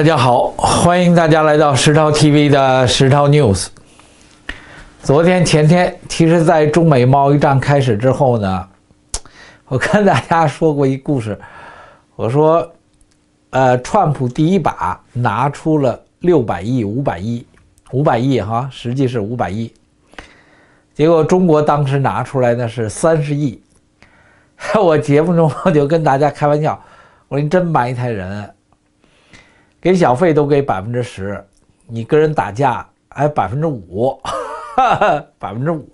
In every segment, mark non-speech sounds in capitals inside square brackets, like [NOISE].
大家好，欢迎大家来到石涛 TV 的石涛 news。昨天前天，其实，在中美贸易战开始之后呢，我跟大家说过一故事。我说，呃，川普第一把拿出了六百亿、五百亿、五百亿，哈，实际是五百亿。结果中国当时拿出来的是三十亿。[LAUGHS] 我节目中我就跟大家开玩笑，我说你真埋汰人。给小费都给百分之十，你跟人打架还百分之五，[LAUGHS] 百分之五，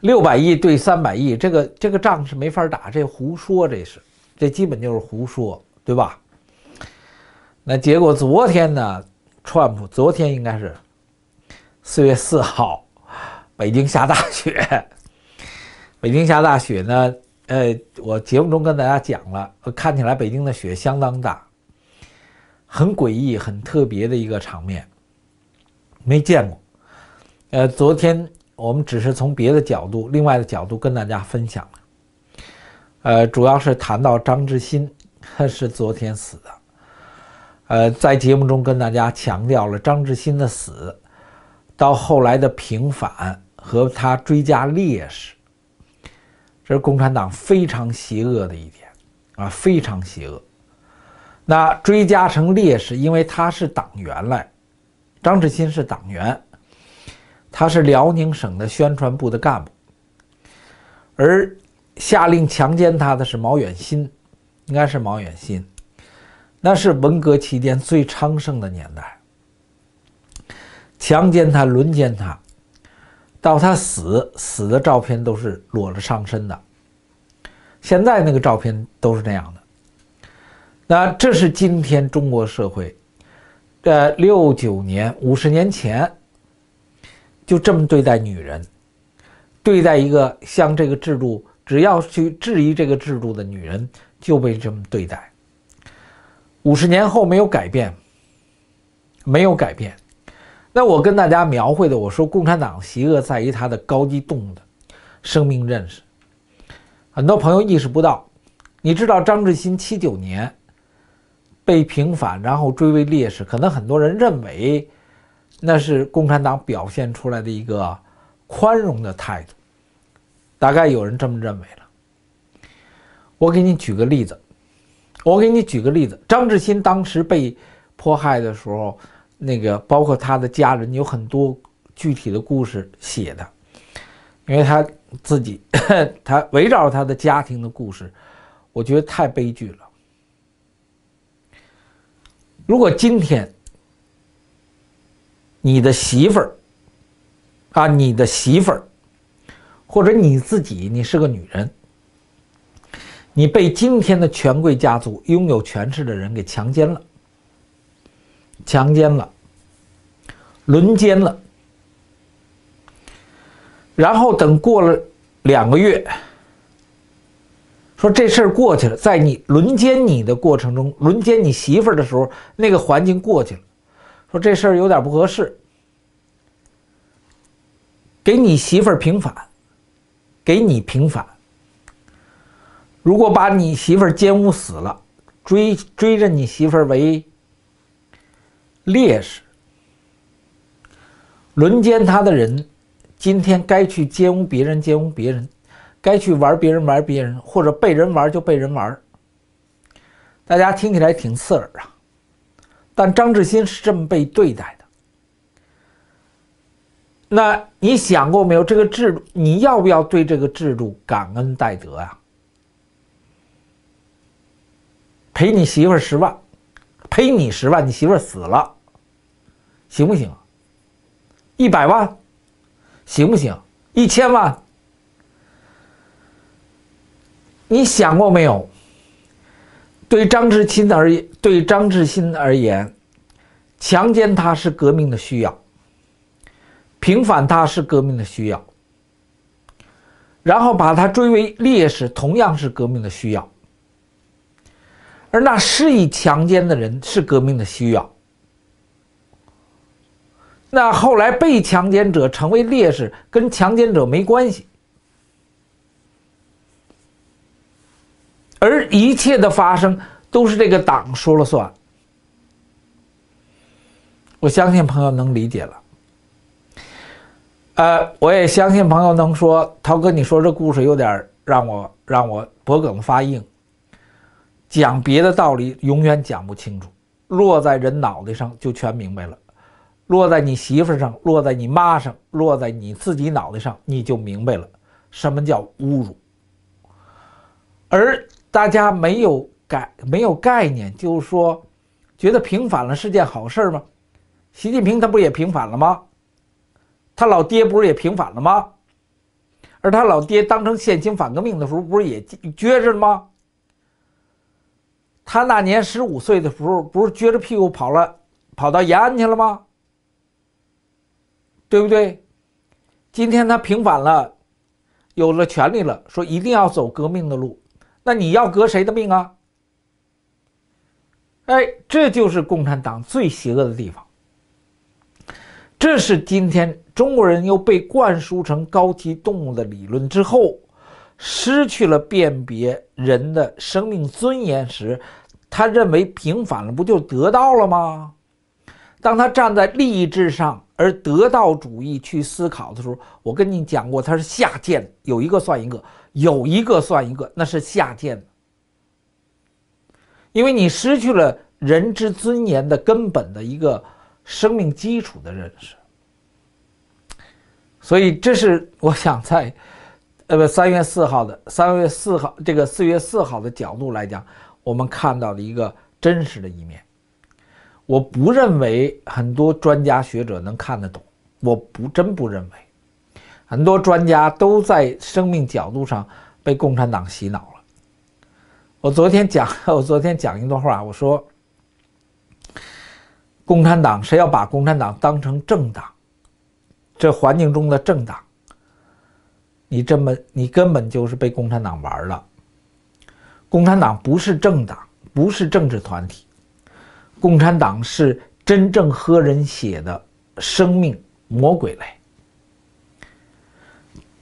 六百亿对三百亿，这个这个仗是没法打，这胡说，这是这基本就是胡说，对吧？那结果昨天呢，川普昨天应该是四月四号，北京下大雪，北京下大雪呢。呃，我节目中跟大家讲了，看起来北京的雪相当大，很诡异、很特别的一个场面，没见过。呃，昨天我们只是从别的角度、另外的角度跟大家分享了。呃，主要是谈到张志新 [LAUGHS] 是昨天死的。呃，在节目中跟大家强调了张志新的死到后来的平反和他追加烈士。这是共产党非常邪恶的一点，啊，非常邪恶。那追加成烈士，因为他是党员来，张志新是党员，他是辽宁省的宣传部的干部。而下令强奸他的是毛远新，应该是毛远新，那是文革期间最昌盛的年代。强奸他，轮奸他。到他死，死的照片都是裸着上身的。现在那个照片都是这样的。那这是今天中国社会，呃，六九年五十年前就这么对待女人，对待一个像这个制度，只要去质疑这个制度的女人就被这么对待。五十年后没有改变，没有改变。那我跟大家描绘的，我说共产党邪恶在于它的高级动物的生命认识。很多朋友意识不到，你知道张志新七九年被平反，然后追为烈士，可能很多人认为那是共产党表现出来的一个宽容的态度，大概有人这么认为了。我给你举个例子，我给你举个例子，张志新当时被迫害的时候。那个包括他的家人有很多具体的故事写的，因为他自己 [LAUGHS] 他围绕他的家庭的故事，我觉得太悲剧了。如果今天你的媳妇儿啊，你的媳妇儿，或者你自己，你是个女人，你被今天的权贵家族拥有权势的人给强奸了。强奸了，轮奸了，然后等过了两个月，说这事儿过去了。在你轮奸你的过程中，轮奸你媳妇儿的时候，那个环境过去了，说这事儿有点不合适，给你媳妇儿平反，给你平反。如果把你媳妇儿奸污死了，追追着你媳妇儿为。烈士，轮奸他的人，今天该去奸污别人，奸污别人，该去玩别人，玩别人，或者被人玩就被人玩。大家听起来挺刺耳啊，但张志新是这么被对待的。那你想过没有，这个制度，你要不要对这个制度感恩戴德啊？赔你媳妇十万，赔你十万，你媳妇死了。行不行？一百万，行不行？一千万，你想过没有？对张志新而对张志新而言，强奸他是革命的需要，平反他是革命的需要，然后把他追为烈士同样是革命的需要，而那施以强奸的人是革命的需要。那后来被强奸者成为烈士，跟强奸者没关系，而一切的发生都是这个党说了算。我相信朋友能理解了，呃，我也相信朋友能说，涛哥，你说这故事有点让我让我脖梗发硬，讲别的道理永远讲不清楚，落在人脑袋上就全明白了。落在你媳妇上，落在你妈上，落在你自己脑袋上，你就明白了什么叫侮辱。而大家没有概没有概念，就是说，觉得平反了是件好事吗？习近平他不也平反了吗？他老爹不是也平反了吗？而他老爹当成现行反革命的时候，不是也撅着了吗？他那年十五岁的时候，不是撅着屁股跑了跑到延安去了吗？对不对？今天他平反了，有了权利了，说一定要走革命的路，那你要革谁的命啊？哎，这就是共产党最邪恶的地方。这是今天中国人又被灌输成高级动物的理论之后，失去了辨别人的生命尊严时，他认为平反了不就得到了吗？当他站在利益至上。而得道主义去思考的时候，我跟你讲过，它是下贱有一个算一个，有一个算一个，那是下贱的，因为你失去了人之尊严的根本的一个生命基础的认识。所以，这是我想在，呃，不，三月四号的三月四号，这个四月四号的角度来讲，我们看到了一个真实的一面。我不认为很多专家学者能看得懂，我不真不认为，很多专家都在生命角度上被共产党洗脑了。我昨天讲，[LAUGHS] 我昨天讲一段话，我说，共产党谁要把共产党当成政党，这环境中的政党，你这么你根本就是被共产党玩了。共产党不是政党，不是政治团体。共产党是真正喝人血的生命魔鬼类。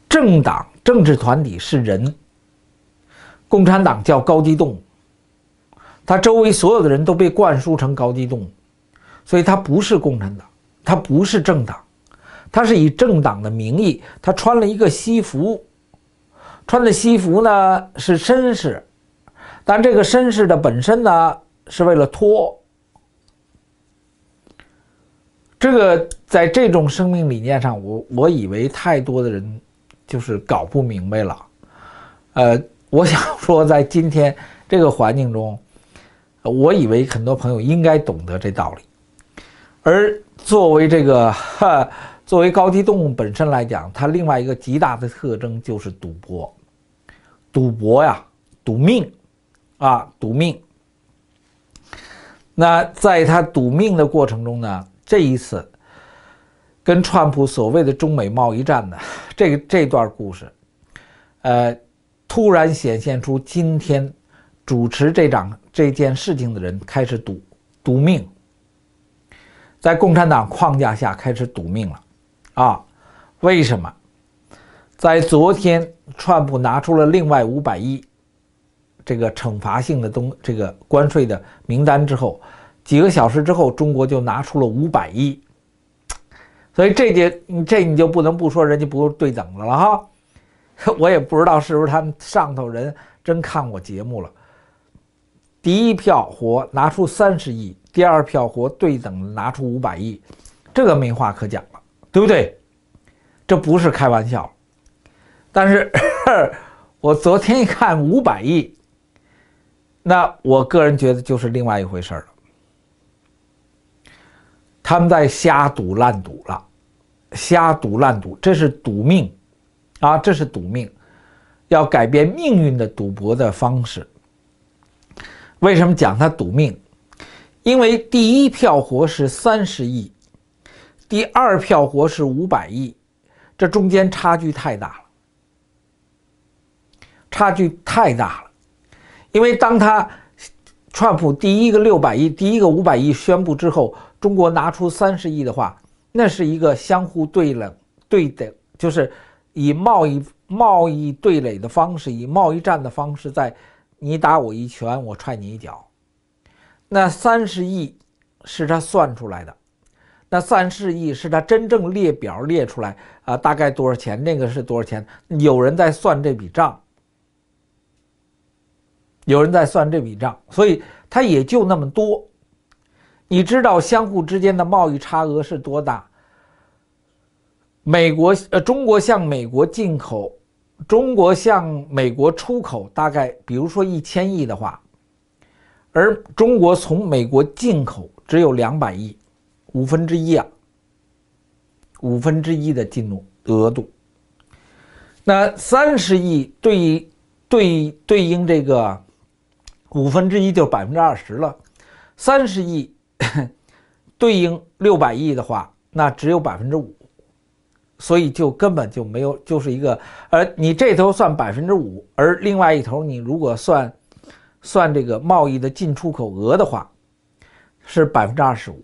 政党、政治团体是人。共产党叫高级动物，他周围所有的人都被灌输成高级动物，所以它不是共产党，它不是政党，它是以政党的名义，他穿了一个西服，穿的西服呢是绅士，但这个绅士的本身呢是为了脱。这个在这种生命理念上，我我以为太多的人就是搞不明白了。呃，我想说，在今天这个环境中，我以为很多朋友应该懂得这道理。而作为这个哈，[LAUGHS] 作为高级动物本身来讲，它另外一个极大的特征就是赌博，赌博呀，赌命啊，赌命。那在它赌命的过程中呢？这一次，跟川普所谓的中美贸易战呢，这个这段故事，呃，突然显现出今天主持这场这件事情的人开始赌赌命，在共产党框架下开始赌命了，啊，为什么？在昨天川普拿出了另外五百亿这个惩罚性的东这个关税的名单之后。几个小时之后，中国就拿出了五百亿，所以这节这你就不能不说人家不对等了了哈。[LAUGHS] 我也不知道是不是他们上头人真看我节目了。第一票活拿出三十亿，第二票活对等拿出五百亿，这个没话可讲了，对不对？这不是开玩笑。但是 [LAUGHS] 我昨天一看五百亿，那我个人觉得就是另外一回事了。他们在瞎赌滥赌了，瞎赌滥赌，这是赌命，啊，这是赌命，要改变命运的赌博的方式。为什么讲他赌命？因为第一票活是三十亿，第二票活是五百亿，这中间差距太大了，差距太大了。因为当他川普第一个六百亿、第一个五百亿宣布之后。中国拿出三十亿的话，那是一个相互对垒、对等，就是以贸易贸易对垒的方式，以贸易战的方式，在你打我一拳，我踹你一脚。那三十亿是他算出来的，那三十亿是他真正列表列出来啊，大概多少钱？那个是多少钱？有人在算这笔账，有人在算这笔账，所以他也就那么多。你知道相互之间的贸易差额是多大？美国呃，中国向美国进口，中国向美国出口大概，比如说一千亿的话，而中国从美国进口只有两百亿，五分之一啊，五分之一的进入额度。那三十亿对于对对应这个五分之一就百分之二十了，三十亿。[LAUGHS] 对应六百亿的话，那只有百分之五，所以就根本就没有，就是一个。而你这头算百分之五，而另外一头你如果算算这个贸易的进出口额的话，是百分之二十五，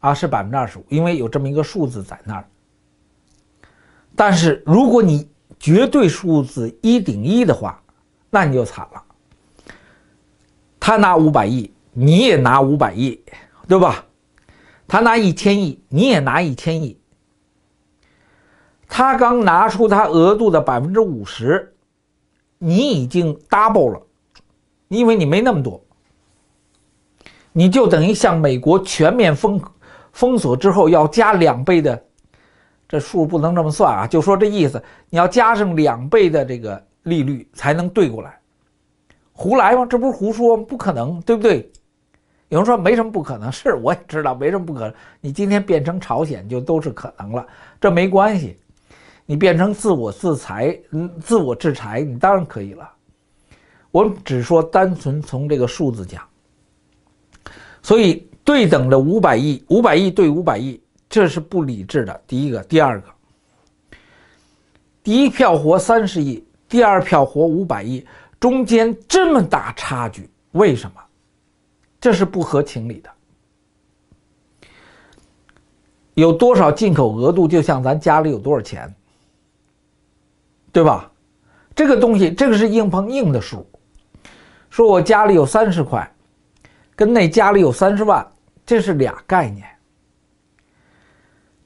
啊，是百分之二十五，因为有这么一个数字在那儿。但是如果你绝对数字一顶一的话，那你就惨了。他拿五百亿，你也拿五百亿。对吧？他拿一千亿，你也拿一千亿。他刚拿出他额度的百分之五十，你已经 double 了，你以为你没那么多？你就等于向美国全面封封锁之后要加两倍的，这数不能这么算啊！就说这意思，你要加上两倍的这个利率才能对过来。胡来吗？这不是胡说不可能，对不对？有人说没什么不可能，是我也知道没什么不可。你今天变成朝鲜就都是可能了，这没关系。你变成自我制裁，嗯，自我制裁你当然可以了。我只说单纯从这个数字讲，所以对等的五百亿，五百亿对五百亿，这是不理智的。第一个，第二个，第一票活三十亿，第二票活五百亿，中间这么大差距，为什么？这是不合情理的。有多少进口额度，就像咱家里有多少钱，对吧？这个东西，这个是硬碰硬的数。说我家里有三十块，跟那家里有三十万，这是俩概念。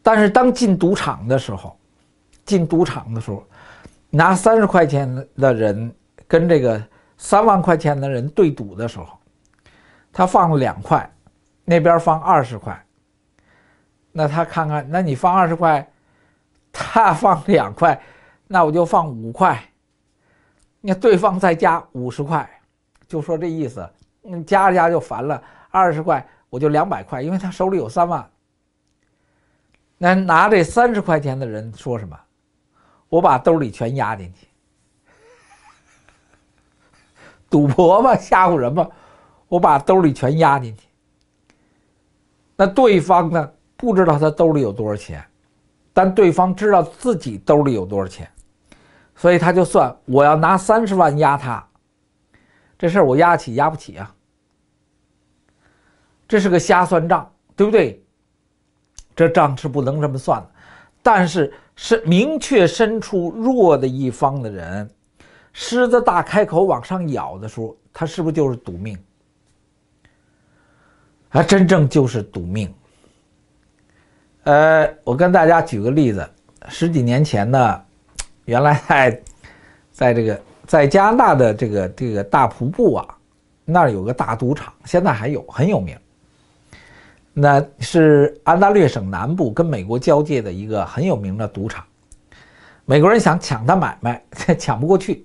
但是当进赌场的时候，进赌场的时候，拿三十块钱的人跟这个三万块钱的人对赌的时候。他放了两块，那边放二十块。那他看看，那你放二十块，他放两块，那我就放五块。那对方再加五十块，就说这意思。嗯，加着加就烦了，二十块我就两百块，因为他手里有三万。那拿这三十块钱的人说什么？我把兜里全压进去，赌博吧，吓唬人吧。我把兜里全压进去，那对方呢？不知道他兜里有多少钱，但对方知道自己兜里有多少钱，所以他就算我要拿三十万压他，这事儿我压起压不起啊？这是个瞎算账，对不对？这账是不能这么算的。但是是明确身处弱的一方的人，狮子大开口往上咬的时候，他是不是就是赌命？啊，真正就是赌命。呃，我跟大家举个例子，十几年前呢，[TSK] 原来在，在这个在加拿大的这个这个大瀑布啊，那儿有个大赌场，现在还有很有名。那是安大略省南部跟美国交界的一个很有名的赌场，美国人想抢他买卖，[LAUGHS] 抢不过去。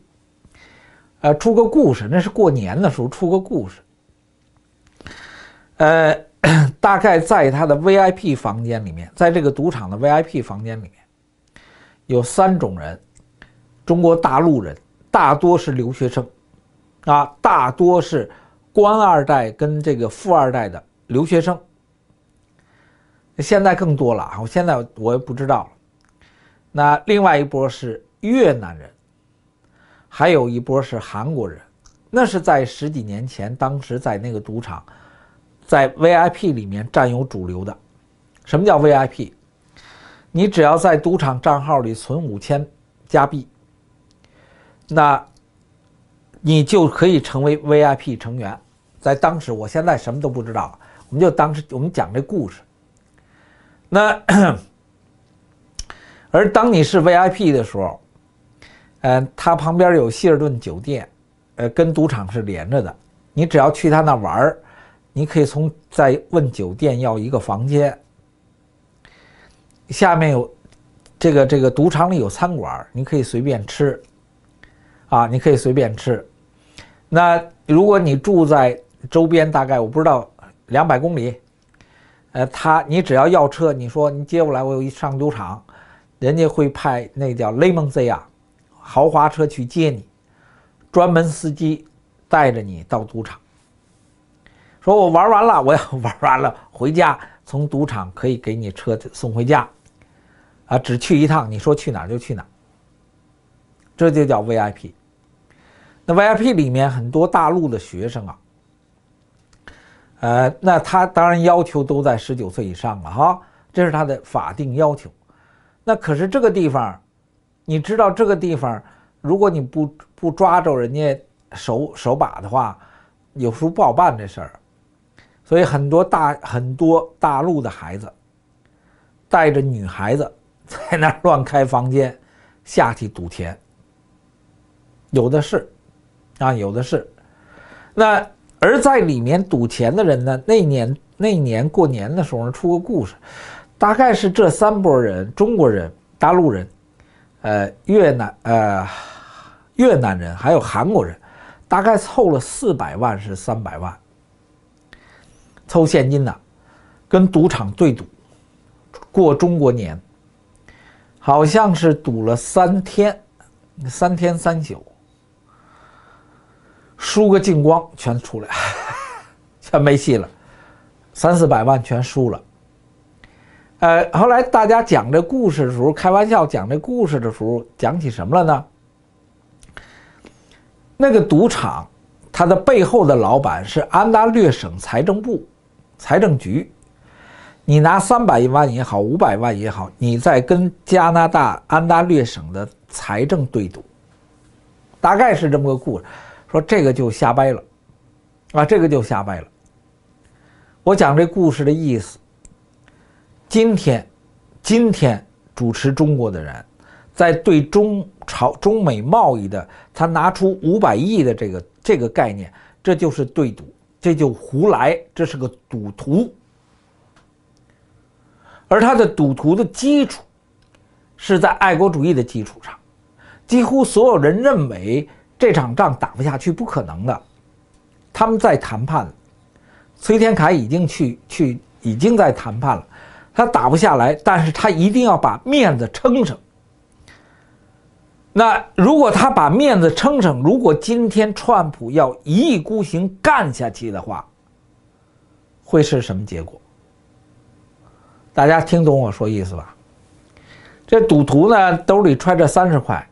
呃，出个故事，那是过年的时候出个故事。呃，[CLEARS THROAT] 大概在他的 VIP 房间里面，在这个赌场的 VIP 房间里面，有三种人：中国大陆人，大多是留学生，啊，大多是官二代跟这个富二代的留学生。现在更多了啊，我现在我也不知道了。那另外一波是越南人，还有一波是韩国人。那是在十几年前，当时在那个赌场。在 VIP 里面占有主流的，什么叫 VIP？你只要在赌场账号里存五千加币，那，你就可以成为 VIP 成员。在当时，我现在什么都不知道，我们就当时我们讲这故事。那，[COUGHS] 而当你是 VIP 的时候，呃，他旁边有希尔顿酒店，呃，跟赌场是连着的，你只要去他那玩儿。你可以从在问酒店要一个房间，下面有这个这个赌场里有餐馆，你可以随便吃，啊，你可以随便吃。那如果你住在周边，大概我不知道两百公里，呃，他你只要要车，你说你接过来，我有一上赌场，人家会派那叫雷蒙兹雅豪华车去接你，专门司机带着你到赌场。说我玩完了，我要 [LAUGHS] 玩完了，回家。从赌场可以给你车送回家，啊，只去一趟，你说去哪儿就去哪儿。这就叫 VIP。那 VIP 里面很多大陆的学生啊，呃，那他当然要求都在十九岁以上了哈，这是他的法定要求。那可是这个地方，你知道这个地方，如果你不不抓着人家手手把的话，有时候不好办这事儿。所以很多大很多大陆的孩子，带着女孩子 [LAUGHS] 在那乱开房间，下去赌钱。有的是，啊，有的是。那而在里面赌钱的人呢？那年那年过年的时候出个故事，大概是这三拨人：中国人、大陆人，呃，越南，呃，越南人，还有韩国人，大概凑了四百万，是三百万。凑现金的，跟赌场对赌，过中国年。好像是赌了三天，三天三宿，输个净光，全出来 [LAUGHS] 全没戏了，三四百万全输了。呃，后来大家讲这故事的时候，开玩笑讲这故事的时候，讲起什么了呢？那个赌场，它的背后的老板是安大略省财政部。财政局，你拿三百亿万也好，五百万也好，你在跟加拿大安大略省的财政对赌，大概是这么个故事。说这个就瞎掰了，啊，这个就瞎掰了。我讲这故事的意思，今天，今天主持中国的人，在对中朝中美贸易的，他拿出五百亿的这个这个概念，这就是对赌。这就胡来，这是个赌徒，而他的赌徒的基础是在爱国主义的基础上。几乎所有人认为这场仗打不下去，不可能的。他们在谈判，崔天凯已经去去，已经在谈判了。他打不下来，但是他一定要把面子撑上。那如果他把面子撑撑，如果今天川普要一意孤行干下去的话，会是什么结果？大家听懂我说意思吧？这赌徒呢，兜里揣着三十块，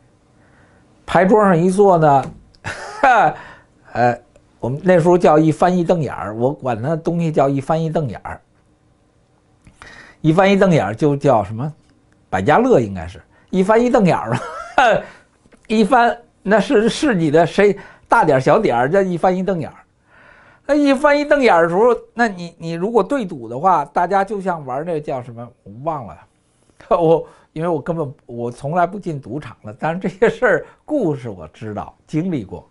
牌桌上一坐呢，哈，[LAUGHS] 呃，我们那时候叫一翻一瞪眼儿，我管那东西叫一翻一瞪眼儿，一翻一瞪眼儿就叫什么？百家乐应该是一翻一瞪眼儿。一翻那是是你的谁大点小点儿？这一翻一瞪眼儿，那一翻一瞪眼儿的时候，那你你如果对赌的话，大家就像玩那叫什么我忘了，[LAUGHS] 我因为我根本我从来不进赌场了。但是这些事儿故事我知道经历过。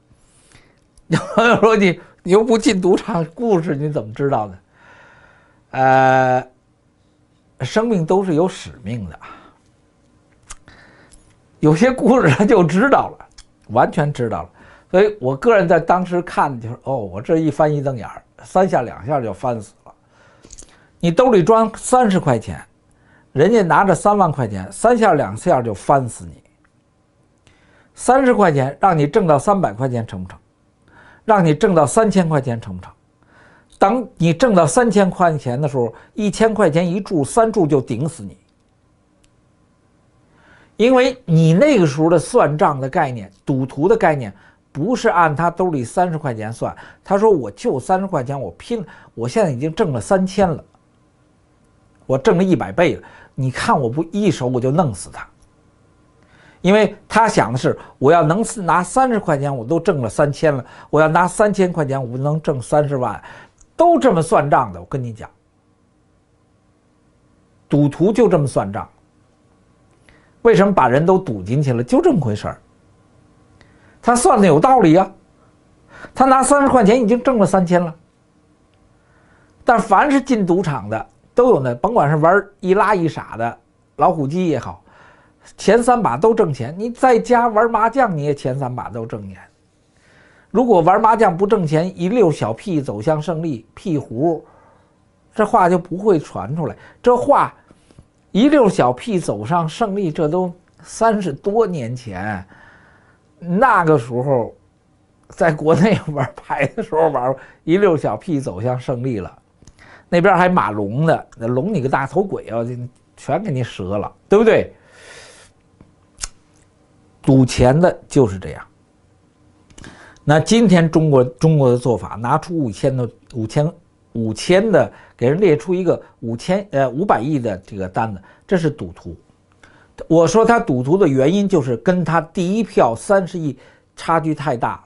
有朋友说你你又不进赌场，故事你怎么知道呢？呃，生命都是有使命的。有些故事他就知道了，完全知道了，所以我个人在当时看就是，哦，我这一翻一瞪眼三下两下就翻死了。你兜里装三十块钱，人家拿着三万块钱，三下两下就翻死你。三十块钱让你挣到三百块钱成不成？让你挣到三千块钱成不成？等你挣到三千块钱的时候，一千块钱一注，三注就顶死你。因为你那个时候的算账的概念，赌徒的概念，不是按他兜里三十块钱算。他说：“我就三十块钱，我拼，我现在已经挣了三千了，我挣了一百倍了。你看我不一手我就弄死他。因为他想的是，我要能拿三十块钱，我都挣了三千了；我要拿三千块钱，我能挣三十万，都这么算账的。我跟你讲，赌徒就这么算账。”为什么把人都堵进去了？就这么回事儿。他算的有道理呀。他拿三十块钱已经挣了三千了。但凡是进赌场的，都有那甭管是玩一拉一傻的老虎机也好，前三把都挣钱。你在家玩麻将，你也前三把都挣钱。如果玩麻将不挣钱，一溜小屁走向胜利，屁胡，这话就不会传出来。这话。一溜小屁走上胜利，这都三十多年前，那个时候在国内玩牌的时候玩，一溜小屁走向胜利了，那边还马龙的，那龙你个大头鬼啊，全给你折了，对不对？赌钱的就是这样。那今天中国中国的做法，拿出五千的五千。五千的给人列出一个五千呃五百亿的这个单子，这是赌徒。我说他赌徒的原因就是跟他第一票三十亿差距太大了。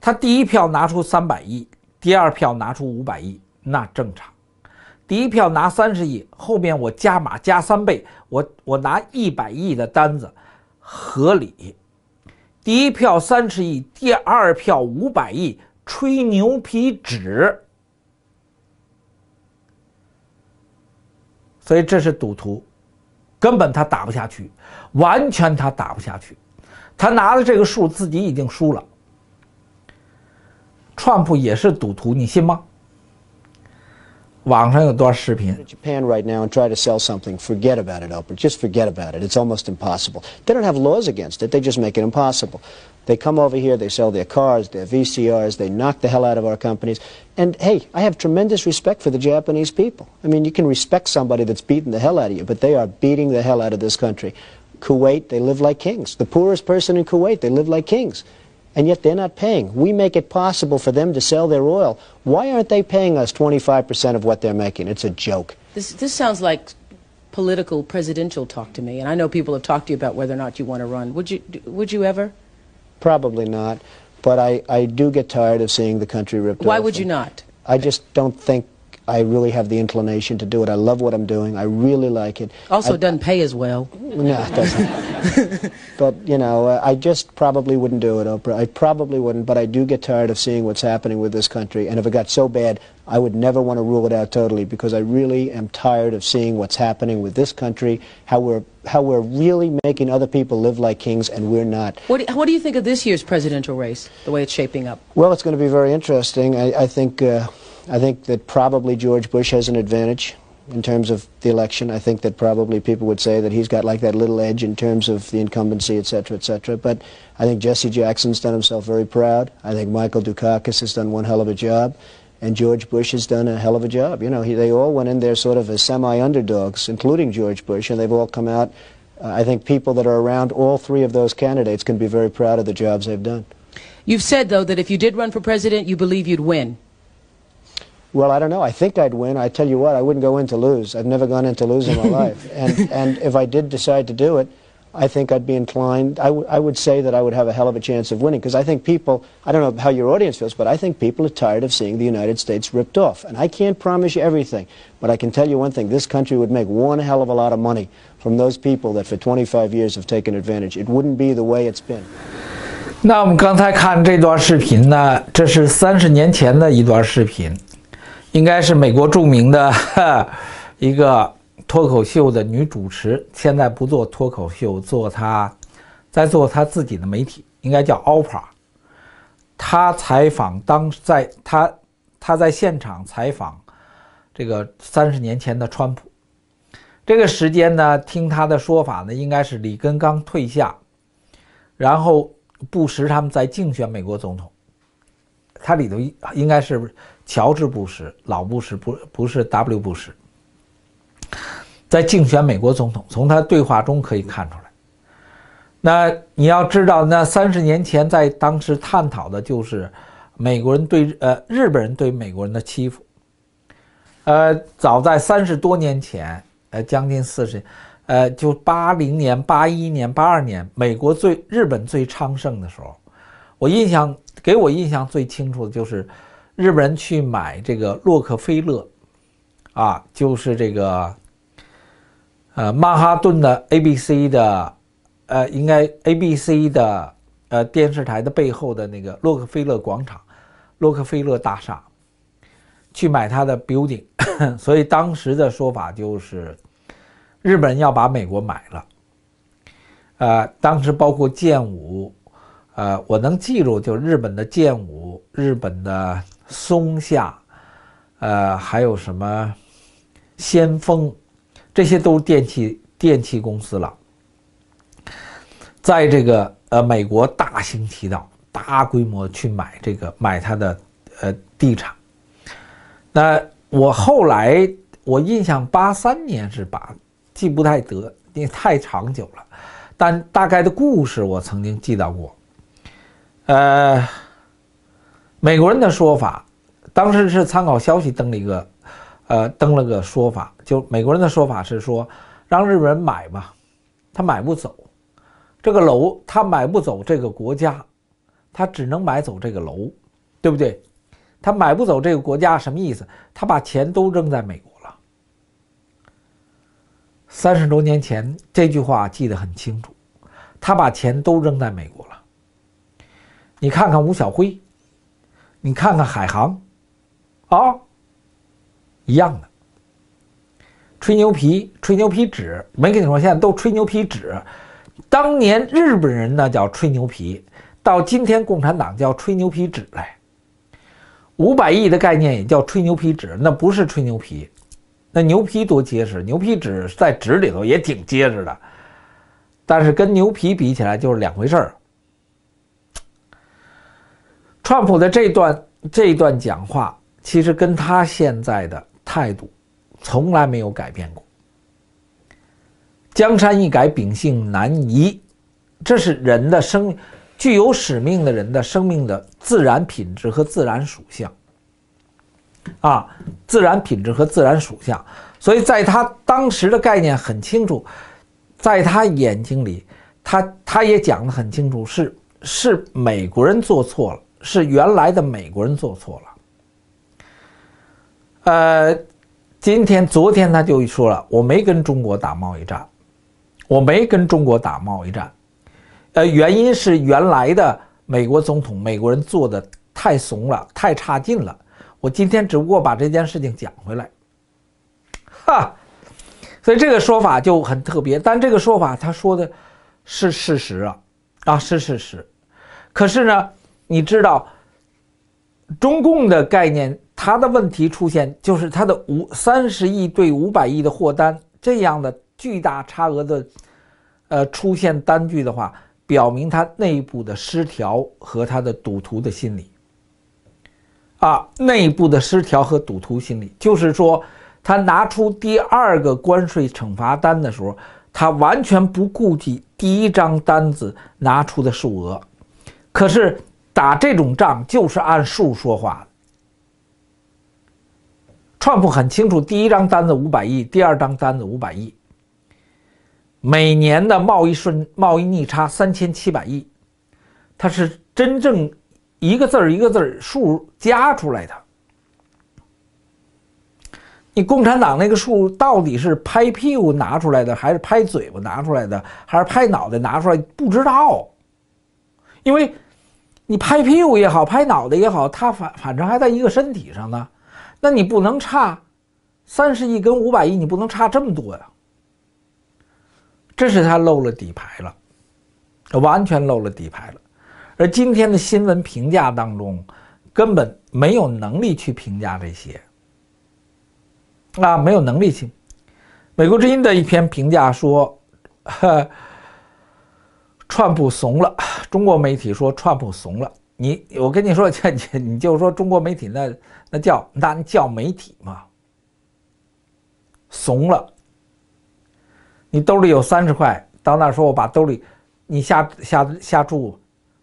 他第一票拿出三百亿，第二票拿出五百亿，那正常。第一票拿三十亿，后面我加码加三倍，我我拿一百亿的单子，合理。第一票三十亿，第二票五百亿，吹牛皮纸。所以这是赌徒根本他打不下去完全他打不下去他拿了这个数自己已经输了川普也是赌徒你信吗网上有段视频 japan right now and try to sell something forget about it up just forget about it it's almost impossible they don't have laws against it they just make it impossible They come over here, they sell their cars, their VCRs, they knock the hell out of our companies. And hey, I have tremendous respect for the Japanese people. I mean, you can respect somebody that's beaten the hell out of you, but they are beating the hell out of this country. Kuwait, they live like kings. The poorest person in Kuwait, they live like kings. And yet they're not paying. We make it possible for them to sell their oil. Why aren't they paying us 25% of what they're making? It's a joke. This, this sounds like political presidential talk to me. And I know people have talked to you about whether or not you want to run. Would you, would you ever? Probably not. But I, I do get tired of seeing the country ripped Why off. Why would you not? I just don't think I really have the inclination to do it. I love what I'm doing. I really like it. Also, I, doesn't pay as well. No, it doesn't. [LAUGHS] but, you know, I just probably wouldn't do it, Oprah. I probably wouldn't, but I do get tired of seeing what's happening with this country. And if it got so bad, I would never want to rule it out totally because I really am tired of seeing what's happening with this country, how we're, how we're really making other people live like kings and we're not. What do, what do you think of this year's presidential race, the way it's shaping up? Well, it's going to be very interesting. I, I think. Uh, I think that probably George Bush has an advantage in terms of the election. I think that probably people would say that he's got like that little edge in terms of the incumbency, et cetera, et cetera. But I think Jesse Jackson's done himself very proud. I think Michael Dukakis has done one hell of a job. And George Bush has done a hell of a job. You know, he, they all went in there sort of as semi-underdogs, including George Bush, and they've all come out. Uh, I think people that are around all three of those candidates can be very proud of the jobs they've done. You've said, though, that if you did run for president, you believe you'd win. Well, I don't know. I think I'd win. I tell you what, I wouldn't go in to lose. I've never gone in to lose in my [LAUGHS] life. And, and if I did decide to do it, I think I'd be inclined, I, I would say that I would have a hell of a chance of winning because I think people, I don't know how your audience feels, but I think people are tired of seeing the United States ripped off. And I can't promise you everything, but I can tell you one thing this country would make one hell of a lot of money from those people that for 25 years have taken advantage. It wouldn't be the way it's been. 那我们刚才看这段视频呢，这是三十年前的一段视频。应该是美国著名的，[LAUGHS] 一个脱口秀的女主持，现在不做脱口秀，做她，在做她自己的媒体，应该叫 OPRA。她采访当在她，她在现场采访这个三十年前的川普。这个时间呢，听她的说法呢，应该是里根刚退下，然后布什他们在竞选美国总统。它里头应该是？乔治·布什，老布什，不不是 W 布什，在竞选美国总统。从他对话中可以看出来。那你要知道，那三十年前，在当时探讨的就是美国人对呃日本人对美国人的欺负。呃，早在三十多年前，呃，将近四十，呃，就八零年、八一年、八二年，美国最日本最昌盛的时候，我印象给我印象最清楚的就是。日本人去买这个洛克菲勒，啊，就是这个，呃，曼哈顿的 A B C 的，呃，应该 A B C 的，呃，电视台的背后的那个洛克菲勒广场，洛克菲勒大厦，去买它的 building，[COUGHS] 所以当时的说法就是，日本人要把美国买了，呃，当时包括剑武。呃，我能记住就日本的剑武，日本的。松下，呃，还有什么先锋，这些都是电器电器公司了。在这个呃，美国大行其道，大规模去买这个买它的呃地产。那我后来我印象八三年是把记不太得，因为太长久了，但大概的故事我曾经记到过，呃。美国人的说法，当时是参考消息登了一个，呃，登了个说法，就美国人的说法是说，让日本人买吧，他买不走，这个楼他买不走，这个国家，他只能买走这个楼，对不对？他买不走这个国家什么意思？他把钱都扔在美国了。三十多年前这句话记得很清楚，他把钱都扔在美国了。你看看吴晓辉。你看看海航，啊，一样的，吹牛皮，吹牛皮纸，没跟你说，现在都吹牛皮纸。当年日本人那叫吹牛皮，到今天共产党叫吹牛皮纸嘞。五百亿的概念也叫吹牛皮纸，那不是吹牛皮，那牛皮多结实，牛皮纸在纸里头也挺结实的，但是跟牛皮比起来就是两回事儿。川普的这段这段讲话，其实跟他现在的态度从来没有改变过。江山易改，秉性难移，这是人的生，具有使命的人的生命的自然品质和自然属性。啊，自然品质和自然属性，所以在他当时的概念很清楚，在他眼睛里，他他也讲得很清楚，是是美国人做错了。是原来的美国人做错了，呃，今天、昨天他就说了，我没跟中国打贸易战，我没跟中国打贸易战，呃，原因是原来的美国总统美国人做的太怂了，太差劲了。我今天只不过把这件事情讲回来，哈，所以这个说法就很特别，但这个说法他说的是事实啊，啊，是事实，可是呢。你知道，中共的概念，他的问题出现就是他的五三十亿对五百亿的货单，这样的巨大差额的，呃，出现单据的话，表明他内部的失调和他的赌徒的心理。啊，内部的失调和赌徒心理，就是说，他拿出第二个关税惩罚单的时候，他完全不顾及第一张单子拿出的数额，可是。打这种仗就是按数说话的。川普很清楚，第一张单子五百亿，第二张单子五百亿。每年的贸易顺贸易逆差三千七百亿，它是真正一个字儿一个字儿数加出来的。你共产党那个数到底是拍屁股拿出来的，还是拍嘴巴拿出来的，还是拍脑袋拿出来？不知道，因为。你拍屁股也好，拍脑袋也好，他反反正还在一个身体上呢，那你不能差，三十亿跟五百亿，你不能差这么多呀。这是他漏了底牌了，完全漏了底牌了。而今天的新闻评价当中，根本没有能力去评价这些，啊，没有能力去。美国之音的一篇评价说，川普怂了。中国媒体说川普怂了，你我跟你说，[LAUGHS] 你你就说中国媒体那那叫那叫媒体吗？怂了，你兜里有三十块，到那说我把兜里，你下下下注，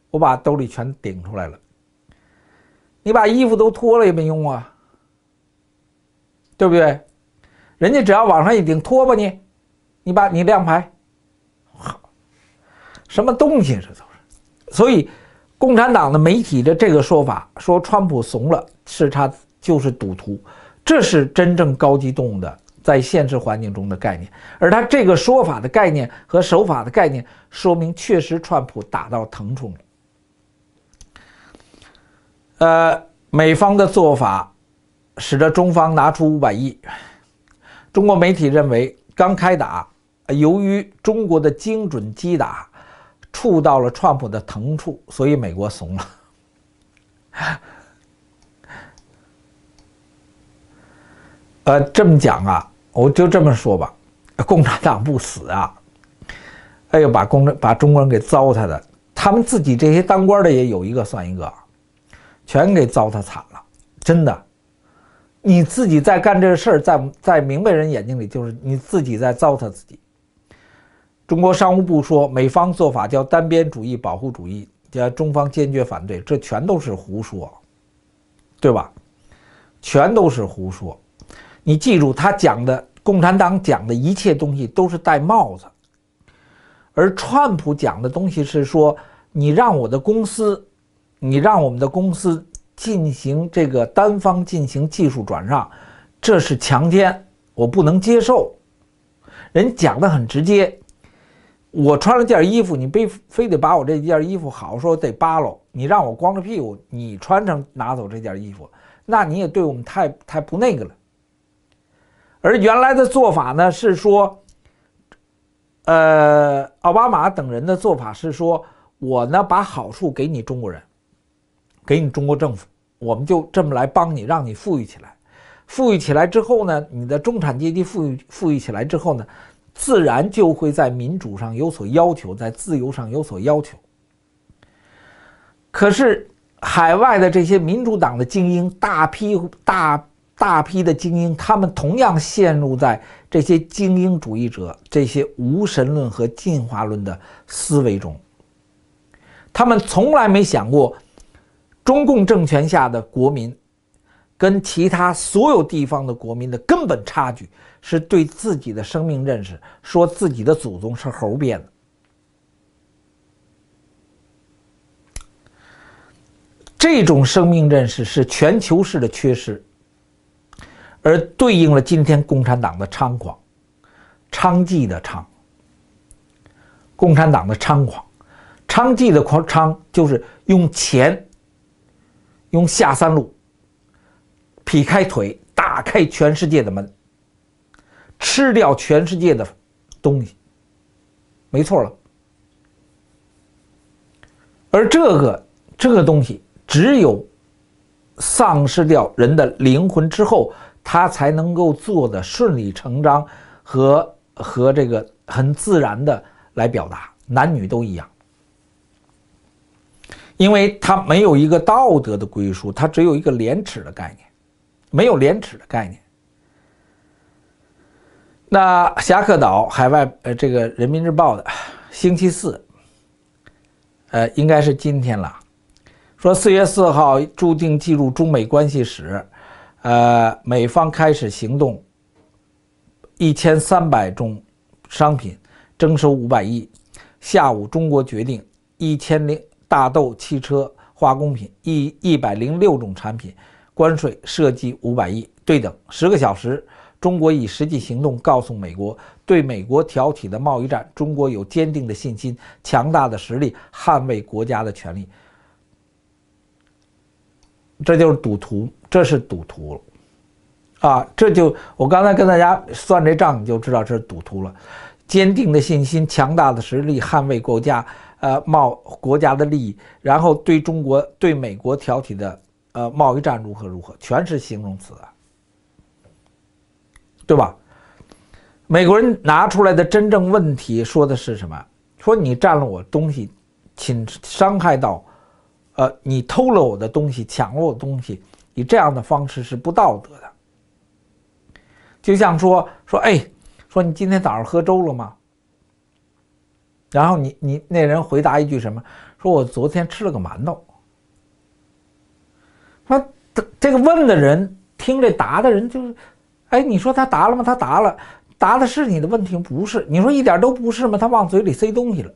我把兜里全顶出来了，你把衣服都脱了也没用啊，对不对？人家只要往上一顶，脱吧你，你把你亮牌，什么东西这都。所以，共产党的媒体的这个说法，说川普怂了，是他就是赌徒，这是真正高级动物的在现实环境中的概念。而他这个说法的概念和手法的概念，说明确实川普打到疼处了。呃，美方的做法，使得中方拿出五百亿。中国媒体认为，刚开打，由于中国的精准击打。触到了川普的疼处，所以美国怂了。[LAUGHS] 呃，这么讲啊，我就这么说吧，共产党不死啊，哎呦，把共中把中国人给糟蹋的，他们自己这些当官的也有一个算一个，全给糟蹋惨了，真的。你自己在干这个事儿，在在明白人眼睛里，就是你自己在糟蹋自己。中国商务部说，美方做法叫单边主义、保护主义，中方坚决反对，这全都是胡说，对吧？全都是胡说。你记住，他讲的共产党讲的一切东西都是戴帽子，而川普讲的东西是说，你让我的公司，你让我们的公司进行这个单方进行技术转让，这是强奸，我不能接受。人讲的很直接。我穿了件衣服，你非非得把我这件衣服好说得扒了，你让我光着屁股，你穿上拿走这件衣服，那你也对我们太太不那个了。而原来的做法呢，是说，呃，奥巴马等人的做法是说我呢把好处给你中国人，给你中国政府，我们就这么来帮你，让你富裕起来，富裕起来之后呢，你的中产阶级富裕富裕起来之后呢。自然就会在民主上有所要求，在自由上有所要求。可是，海外的这些民主党的精英，大批大大批的精英，他们同样陷入在这些精英主义者、这些无神论和进化论的思维中。他们从来没想过，中共政权下的国民跟其他所有地方的国民的根本差距。是对自己的生命认识，说自己的祖宗是猴变的，这种生命认识是全球式的缺失，而对应了今天共产党的猖狂，娼妓的娼。共产党的猖狂，娼妓的狂娼就是用钱，用下三路，劈开腿打开全世界的门。吃掉全世界的东西，没错了。而这个这个东西，只有丧失掉人的灵魂之后，他才能够做的顺理成章和和这个很自然的来表达，男女都一样，因为他没有一个道德的归属，他只有一个廉耻的概念，没有廉耻的概念。那侠客岛海外呃，这个《人民日报》的星期四，呃，应该是今天了。说四月四号注定进入中美关系史，呃，美方开始行动，一千三百种商品征收五百亿。下午中国决定一千零大豆、汽车、化工品一一百零六种产品关税涉及五百亿，对等十个小时。中国以实际行动告诉美国，对美国挑起的贸易战，中国有坚定的信心、强大的实力捍卫国家的权利。这就是赌徒，这是赌徒，啊，这就我刚才跟大家算这账，你就知道这是赌徒了。坚定的信心、强大的实力捍卫国家，呃，贸国家的利益，然后对中国对美国挑起的呃贸易战如何如何，全是形容词啊。对吧？美国人拿出来的真正问题说的是什么？说你占了我东西，请伤害到，呃，你偷了我的东西，抢了我东西，以这样的方式是不道德的。就像说说哎，说你今天早上喝粥了吗？然后你你那人回答一句什么？说我昨天吃了个馒头。那这这个问的人听这答的人就是。哎，你说他答了吗？他答了，答的是你的问题，不是。你说一点都不是吗？他往嘴里塞东西了。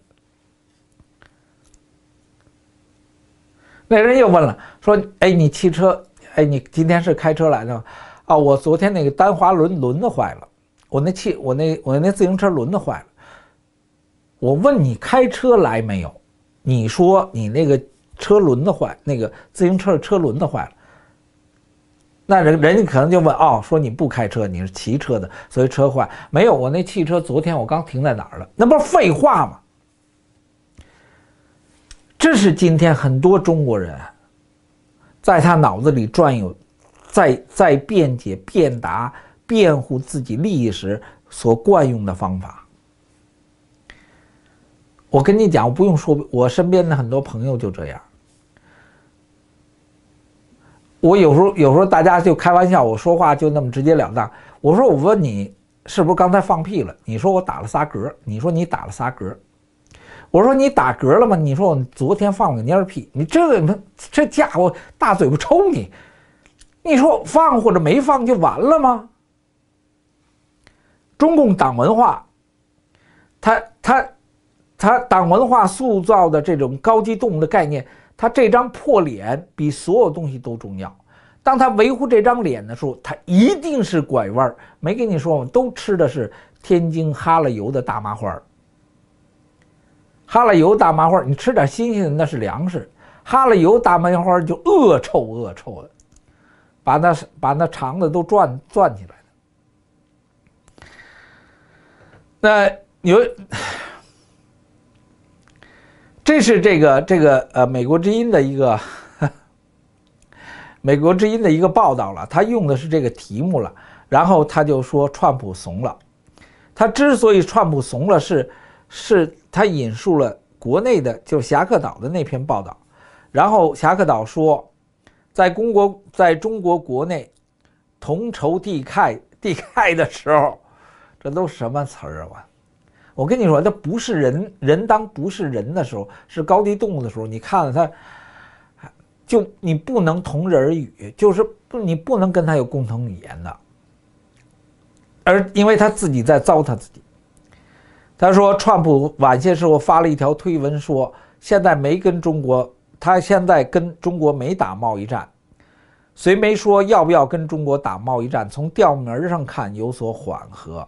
那人又问了，说：“哎，你汽车，哎，你今天是开车来的吗？”啊，我昨天那个单滑轮轮子坏了，我那汽，我那我那自行车轮子坏了。我问你开车来没有？你说你那个车轮子坏，那个自行车的车轮子坏了。那人人家可能就问哦，说你不开车，你是骑车的，所以车坏没有？我那汽车昨天我刚停在哪儿了？那不废话吗？这是今天很多中国人在他脑子里转悠，在在辩解、辩答、辩护自己利益时所惯用的方法。我跟你讲，我不用说，我身边的很多朋友就这样。我有时候有时候大家就开玩笑，我说话就那么直截了当。我说我问你，是不是刚才放屁了？你说我打了仨嗝，你说你打了仨嗝。我说你打嗝了吗？你说我昨天放了个蔫屁。你这个这家伙大嘴巴抽你！你说放或者没放就完了吗？中共党文化，他他他党文化塑造的这种高级动物的概念。他这张破脸比所有东西都重要。当他维护这张脸的时候，他一定是拐弯儿。没跟你说，我们都吃的是天津哈拉油的大麻花儿。哈拉油大麻花儿，你吃点新鲜的那是粮食，哈拉油大麻花儿就恶臭恶臭的，把那把那肠子都转转起来了。那有。这是这个这个呃《美国之音》的一个《[LAUGHS] 美国之音》的一个报道了，他用的是这个题目了，然后他就说川普怂了。他之所以川普怂了，是是他引述了国内的，就是侠客岛的那篇报道。然后侠客岛说，在中国在中国国内同仇敌忾敌忾的时候，这都什么词儿啊？我。我跟你说，他不是人，人当不是人的时候，是高级动物的时候，你看了他，就你不能同日而语，就是不，你不能跟他有共同语言的。而因为他自己在糟蹋自己。他说，川普晚些时候发了一条推文，说现在没跟中国，他现在跟中国没打贸易战，虽没说要不要跟中国打贸易战，从调门上看有所缓和。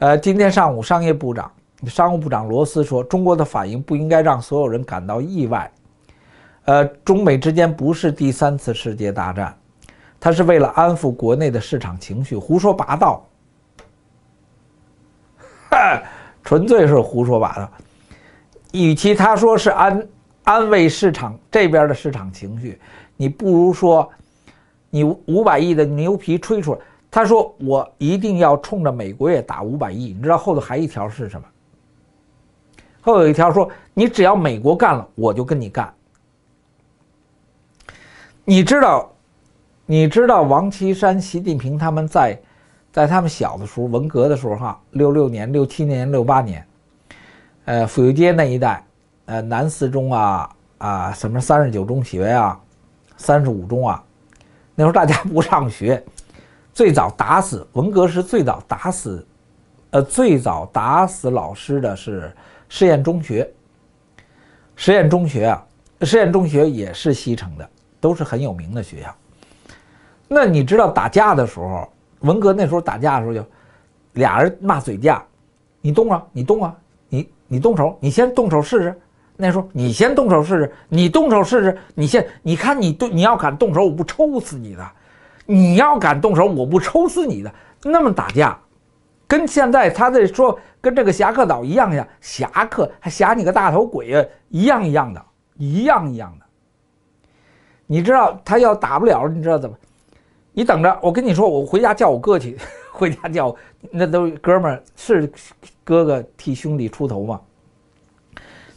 呃，今天上午，商业部长、商务部长罗斯说，中国的反应不应该让所有人感到意外。呃，中美之间不是第三次世界大战，他是为了安抚国内的市场情绪，胡说八道，纯粹是胡说八道。与其他说是安安慰市场这边的市场情绪，你不如说你五百亿的牛皮吹出来。他说：“我一定要冲着美国也打五百亿，你知道后头还一条是什么？后有一条说，你只要美国干了，我就跟你干。你知道，你知道王岐山、习近平他们在，在他们小的时候，文革的时候，哈，六六年、六七年、六八年，呃，抚右街那一带，呃，南四中啊啊，什么三十九中学呀，三十五中啊，那时候大家不上学。”最早打死文革是最早打死，呃，最早打死老师的是实验中学。实验中学啊，实验中学也是西城的，都是很有名的学校。那你知道打架的时候，文革那时候打架的时候就俩人骂嘴架，你动啊，你动啊，你你动手，你先动手试试。那时候你先动手试试，你动手试试，你先，你看你动，你要敢动手，我不抽死你的。你要敢动手，我不抽死你的！那么打架，跟现在他在说，跟这个侠客岛一样呀，侠客还侠你个大头鬼一样一样的，一样一样的。你知道他要打不了，你知道怎么？你等着，我跟你说，我回家叫我哥去，[LAUGHS] 回家叫那都哥们儿是哥哥替兄弟出头吗？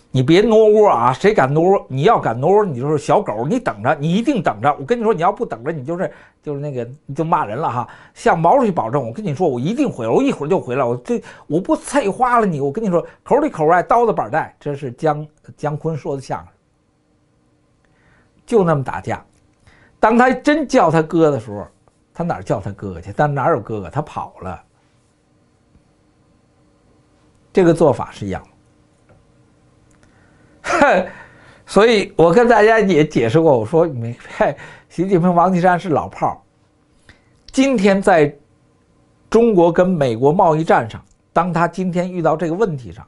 你别挪窝啊，谁敢挪窝？你要敢挪窝，你就是小狗。你等着，你一定等着。我跟你说，你要不等着，你就是。就是那个就骂人了哈，向毛主席保证，我跟你说，我一定来，我一会儿就回来，我这我不菜花了你，我跟你说，口里口外刀子板带，这是姜姜昆说的相声，就那么打架，当他真叫他哥的时候，他哪叫他哥哥去？他哪有哥哥？他跑了，这个做法是一样，哼。[LAUGHS] 所以我跟大家也解释过，我说你们看，习近平、王岐山是老炮儿。今天在中国跟美国贸易战上，当他今天遇到这个问题上，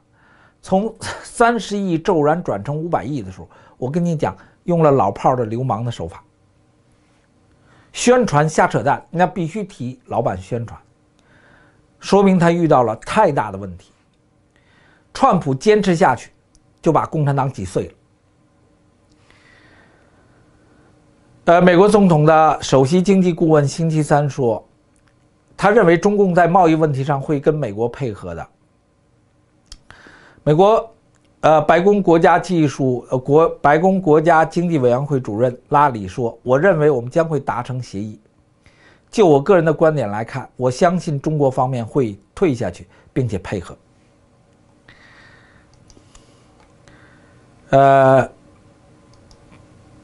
从 [LAUGHS] 三十亿骤然转成五百亿的时候，我跟你讲，用了老炮儿的流氓的手法，宣传瞎扯淡，那必须提老板宣传，说明他遇到了太大的问题。川普坚持下去，就把共产党挤碎了。呃，美国总统的首席经济顾问星期三说，他认为中共在贸易问题上会跟美国配合的。美国，呃，白宫国家技术呃国白宫国家经济委员会主任拉里说：“我认为我们将会达成协议。就我个人的观点来看，我相信中国方面会退下去，并且配合。”呃，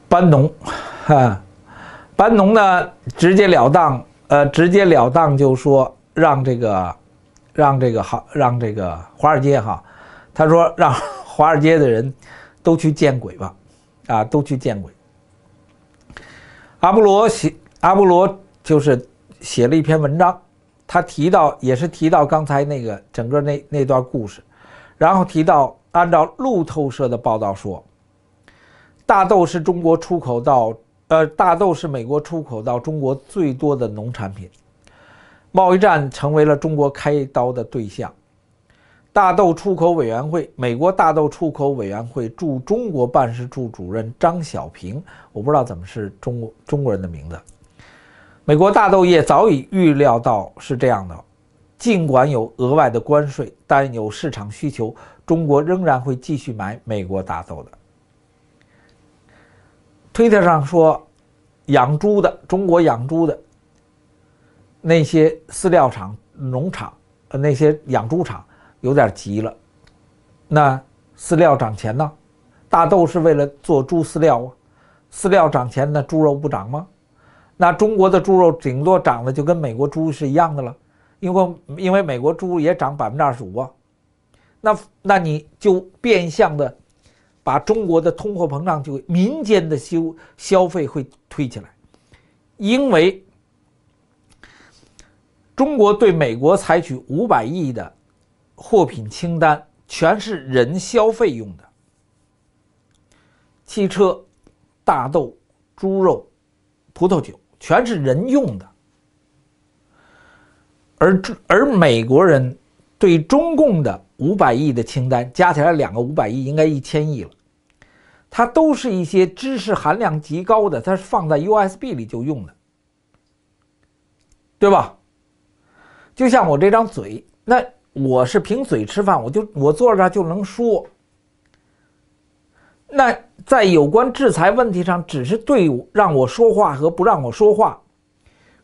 班农。哈，[LAUGHS] 班农呢，直截了当，呃，直截了当就说，让这个，让这个好，让这个华尔街哈，他说让华尔街的人，都去见鬼吧，啊，都去见鬼。阿波罗写，阿波罗就是写了一篇文章，他提到也是提到刚才那个整个那那段故事，然后提到按照路透社的报道说，大豆是中国出口到。呃，大豆是美国出口到中国最多的农产品，贸易战成为了中国开刀的对象。大豆出口委员会，美国大豆出口委员会驻中国办事处主任张小平，我不知道怎么是中国中国人的名字。美国大豆业早已预料到是这样的，尽管有额外的关税，但有市场需求，中国仍然会继续买美国大豆的。推特上说，养猪的中国养猪的那些饲料厂、农场、呃那些养猪场有点急了。那饲料涨钱呢？大豆是为了做猪饲料啊，饲料涨钱，那猪肉不涨吗？那中国的猪肉顶多涨的就跟美国猪是一样的了，因为因为美国猪也涨百分之二十五啊。那那你就变相的。把中国的通货膨胀就民间的消消费会推起来，因为中国对美国采取五百亿的货品清单，全是人消费用的，汽车、大豆、猪肉、葡萄酒，全是人用的，而而美国人。对中共的五百亿的清单加起来两个五百亿应该一千亿了，它都是一些知识含量极高的，它是放在 U S B 里就用的，对吧？就像我这张嘴，那我是凭嘴吃饭，我就我坐这就能说。那在有关制裁问题上，只是对让我说话和不让我说话，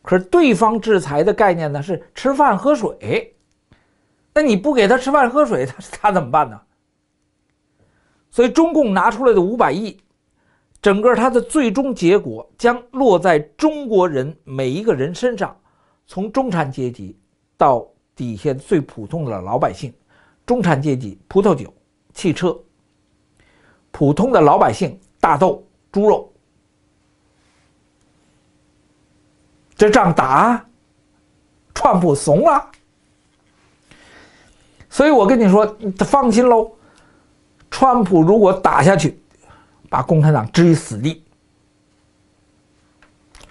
可是对方制裁的概念呢是吃饭喝水。那你不给他吃饭喝水，他他怎么办呢？所以中共拿出来的五百亿，整个它的最终结果将落在中国人每一个人身上，从中产阶级到底下最普通的老百姓，中产阶级葡萄酒、汽车，普通的老百姓大豆、猪肉，这仗打，川普怂了。所以，我跟你说，你放心喽。川普如果打下去，把共产党置于死地。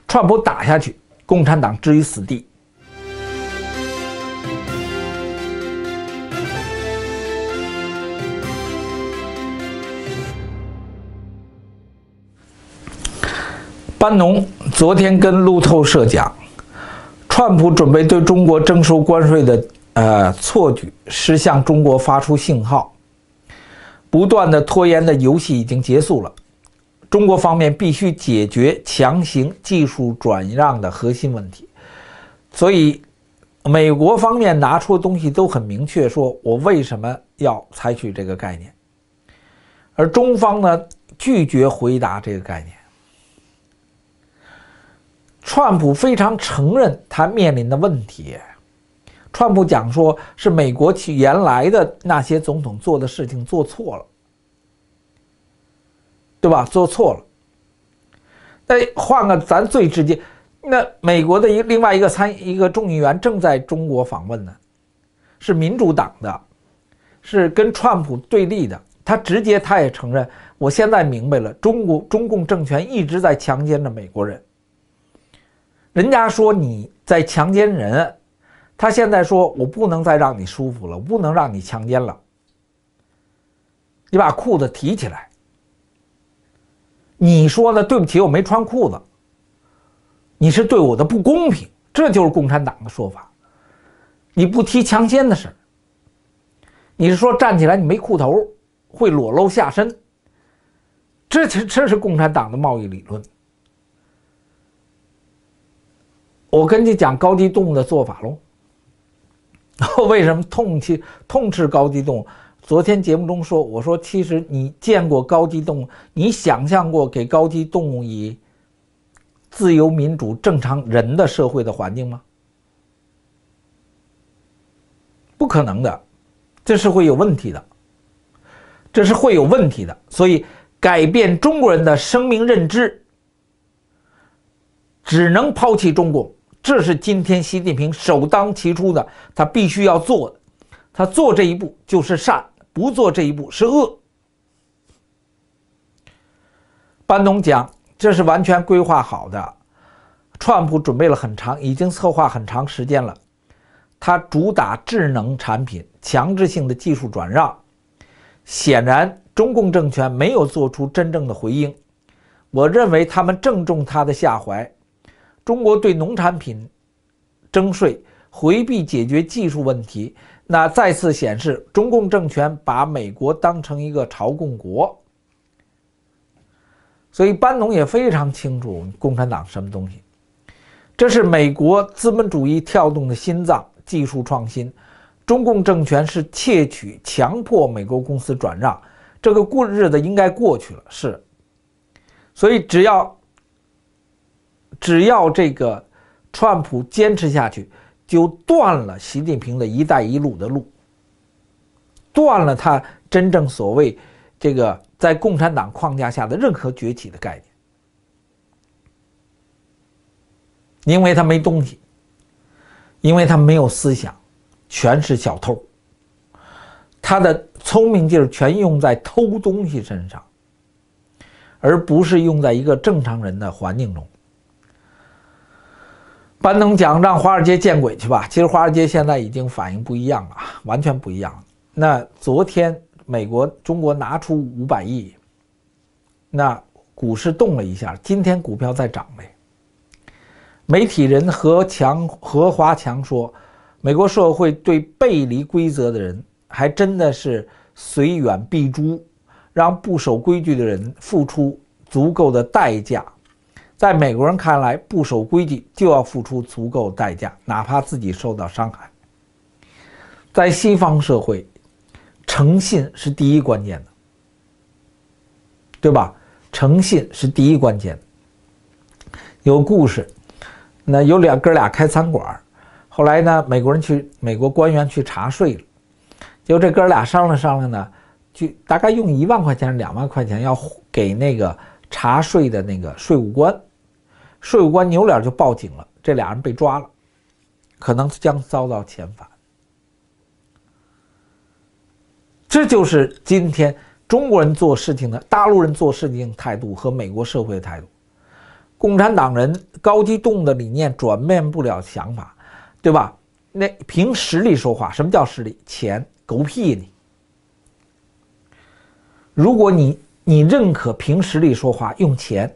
川普打下去，共产党置于死地。班农昨天跟路透社讲，川普准备对中国征收关税的。呃，错举是向中国发出信号，不断的拖延的游戏已经结束了，中国方面必须解决强行技术转让的核心问题，所以美国方面拿出的东西都很明确，说我为什么要采取这个概念，而中方呢拒绝回答这个概念，川普非常承认他面临的问题。川普讲说，是美国去原来的那些总统做的事情做错了，对吧？做错了。那换个咱最直接，那美国的一另外一个参一个众议员正在中国访问呢，是民主党的，是跟川普对立的。他直接他也承认，我现在明白了，中国中共政权一直在强奸着美国人。人家说你在强奸人。他现在说：“我不能再让你舒服了，不能让你强奸了。你把裤子提起来。你说的对不起，我没穿裤子。你是对我的不公平，这就是共产党的说法。你不提强奸的事，你是说站起来你没裤头会裸露下身。这这是共产党的贸易理论。我跟你讲高级动物的做法喽。”然后为什么痛斥痛斥高级动物？昨天节目中说，我说其实你见过高级动物？你想象过给高级动物以自由、民主、正常人的社会的环境吗？不可能的，这是会有问题的，这是会有问题的。所以，改变中国人的生命认知，只能抛弃中共。这是今天习近平首当其冲的，他必须要做的。他做这一步就是善，不做这一步是恶。班农讲，这是完全规划好的。川普准备了很长，已经策划很长时间了。他主打智能产品，强制性的技术转让。显然，中共政权没有做出真正的回应。我认为他们正中他的下怀。中国对农产品征税，回避解决技术问题，那再次显示中共政权把美国当成一个朝贡国。所以班农也非常清楚共产党什么东西。这是美国资本主义跳动的心脏，技术创新。中共政权是窃取、强迫美国公司转让。这个过日子应该过去了，是。所以只要。只要这个，川普坚持下去，就断了习近平的一带一路的路，断了他真正所谓这个在共产党框架下的任何崛起的概念，因为他没东西，因为他没有思想，全是小偷，他的聪明劲儿全用在偷东西身上，而不是用在一个正常人的环境中。班农奖，让华尔街见鬼去吧！其实华尔街现在已经反应不一样了，完全不一样了。那昨天美国、中国拿出五百亿，那股市动了一下，今天股票在涨呗。媒体人何强、何华强说，美国社会对背离规则的人还真的是随远必诛，让不守规矩的人付出足够的代价。在美国人看来，不守规矩就要付出足够代价，哪怕自己受到伤害。在西方社会，诚信是第一关键的，对吧？诚信是第一关键的。有故事，那有两哥俩开餐馆，后来呢，美国人去美国官员去查税了，就这哥俩商量商量呢，就大概用一万块钱、两万块钱要给那个查税的那个税务官。税务官扭脸就报警了，这俩人被抓了，可能将遭到遣返。这就是今天中国人做事情的大陆人做事情态度和美国社会的态度。共产党人高级动的理念转变不了想法，对吧？那凭实力说话，什么叫实力？钱？狗屁你！如果你你认可凭实力说话，用钱。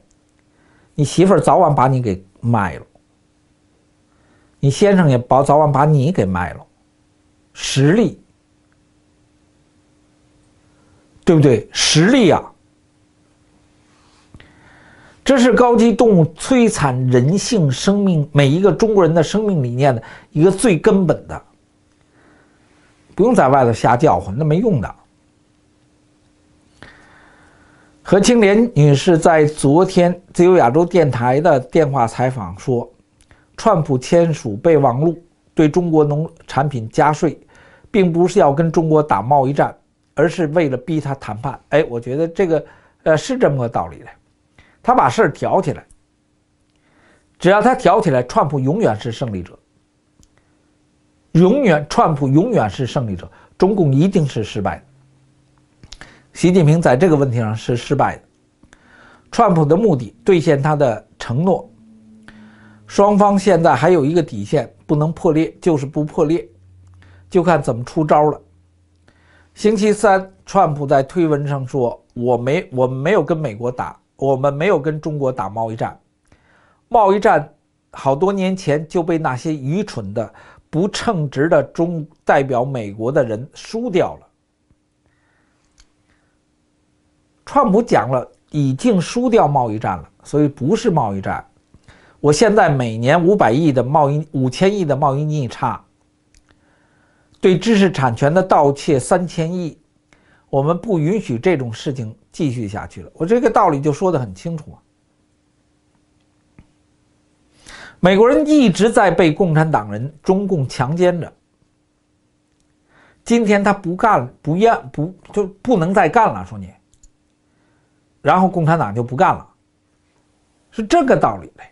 你媳妇儿早晚把你给卖了，你先生也早早晚把你给卖了，实力，对不对？实力啊，这是高级动物摧残人性、生命，每一个中国人的生命理念的一个最根本的，不用在外头瞎叫唤，那没用的。何青莲女士在昨天自由亚洲电台的电话采访说：“川普签署备忘录，对中国农产品加税，并不是要跟中国打贸易战，而是为了逼他谈判。”哎，我觉得这个，呃，是这么个道理的。他把事儿挑起来，只要他挑起来，川普永远是胜利者，永远川普永远是胜利者，中共一定是失败的。习近平在这个问题上是失败的。川普的目的兑现他的承诺。双方现在还有一个底线不能破裂，就是不破裂，就看怎么出招了。星期三，川普在推文上说：“我没，我们没有跟美国打，我们没有跟中国打贸易战。贸易战好多年前就被那些愚蠢的、不称职的中代表美国的人输掉了。”川普讲了，已经输掉贸易战了，所以不是贸易战。我现在每年五百亿的贸易，五千亿的贸易逆差，对知识产权的盗窃三千亿，我们不允许这种事情继续下去了。我这个道理就说得很清楚啊。美国人一直在被共产党人、中共强奸着，今天他不干了，不愿不就不能再干了，说你。然后共产党就不干了，是这个道理嘞。